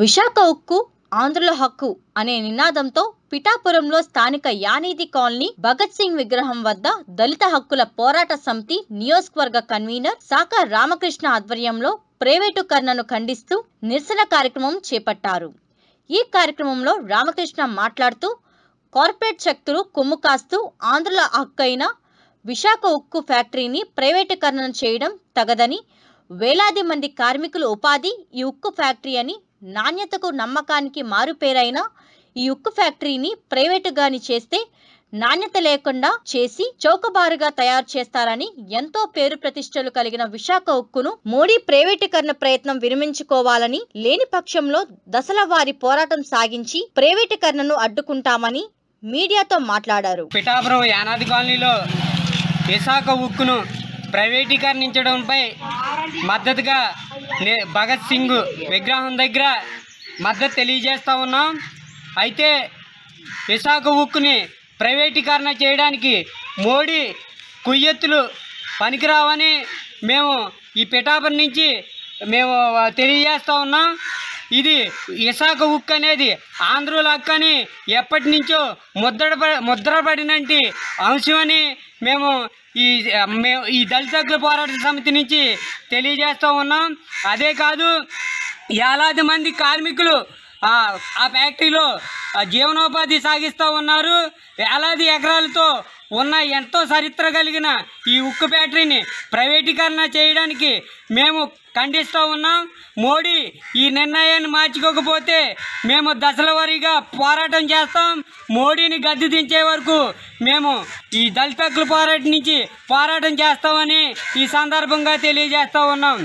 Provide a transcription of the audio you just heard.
విశాఖ ఉక్కు ఆంధ్రుల హక్కు అనే నినాదంతో పిఠాపురంలో స్థానిక యానీది కాలనీ భగత్ సింగ్ విగ్రహం వద్ద దళిత హక్కుల పోరాట సమితి నియోజకవర్గ కన్వీనర్ శాఖ రామకృష్ణ ఆధ్వర్యంలో ప్రైవేటుకరణను ఖండిస్తూ నిరసన కార్యక్రమం చేపట్టారు ఈ కార్యక్రమంలో రామకృష్ణ మాట్లాడుతూ కార్పొరేట్ శక్తులు కొమ్ము కాస్తూ ఆంధ్రుల హక్కైన విశాఖ ఉక్కు ఫ్యాక్టరీని ప్రైవేటీకరణ చేయడం తగదని వేలాది మంది కార్మికులు ఉపాధి ఈ ఉక్కు ఫ్యాక్టరీ అని నాణ్యతకు నమ్మకానికి మారుపేరైన ఈ ఉక్కు ఫ్యాక్టరీని ప్రైవేటుగాని చేస్తే నాణ్యత లేకుండా చేసి చౌకబారుగా తయారు చేస్తారని ఎంతో పేరు ప్రతిష్టలు కలిగిన విశాఖ ఉక్కును మోడీ ప్రైవేటీకరణ ప్రయత్నం విరమించుకోవాలని లేని పక్షంలో దశల వారి పోరాటం సాగించి ప్రైవేటీకరణను అడ్డుకుంటామని మీడియాతో మాట్లాడారు పిఠాపురం యానాది కాలనీలో విశాఖ ఉక్కును ప్రైవేటీకరణించడంపై మద్దతుగా భగత్ సింగ్ విగ్రహం దగ్గర మద్దతు తెలియజేస్తూ ఉన్నాం అయితే విశాఖ ఉక్కుని ప్రైవేటీకరణ చేయడానికి మోడీ కుయ్యెత్తులు పనికిరావని మేము ఈ పిఠాపర్ నుంచి మేము తెలియజేస్తూ ఉన్నాం ఇది ఇసాక ఉక్కు అనేది ఆంధ్రుల హక్కు అని ఎప్పటి నుంచో ముద్ర ముద్రపడినంటి అంశమని మేము ఈ మేము ఈ దళిత పోరాట సమితి నుంచి తెలియజేస్తూ ఉన్నాం అదే కాదు ఏలాది మంది కార్మికులు ఆ ఫ్యాక్టరీలో జీవనోపాధి సాగిస్తూ ఉన్నారు వేలాది ఎకరాలతో ఉన్న ఎంతో చరిత్ర కలిగిన ఈ ఉక్కు బ్యాటరీని ప్రైవేటీకరణ చేయడానికి మేము ఖండిస్తూ ఉన్నాం మోడీ ఈ నిర్ణయాన్ని మార్చుకోకపోతే మేము దశల వారీగా పోరాటం చేస్తాం మోడీని గద్దె దించే వరకు మేము ఈ దళిత పోరాటం నుంచి పోరాటం చేస్తామని ఈ సందర్భంగా తెలియజేస్తూ ఉన్నాం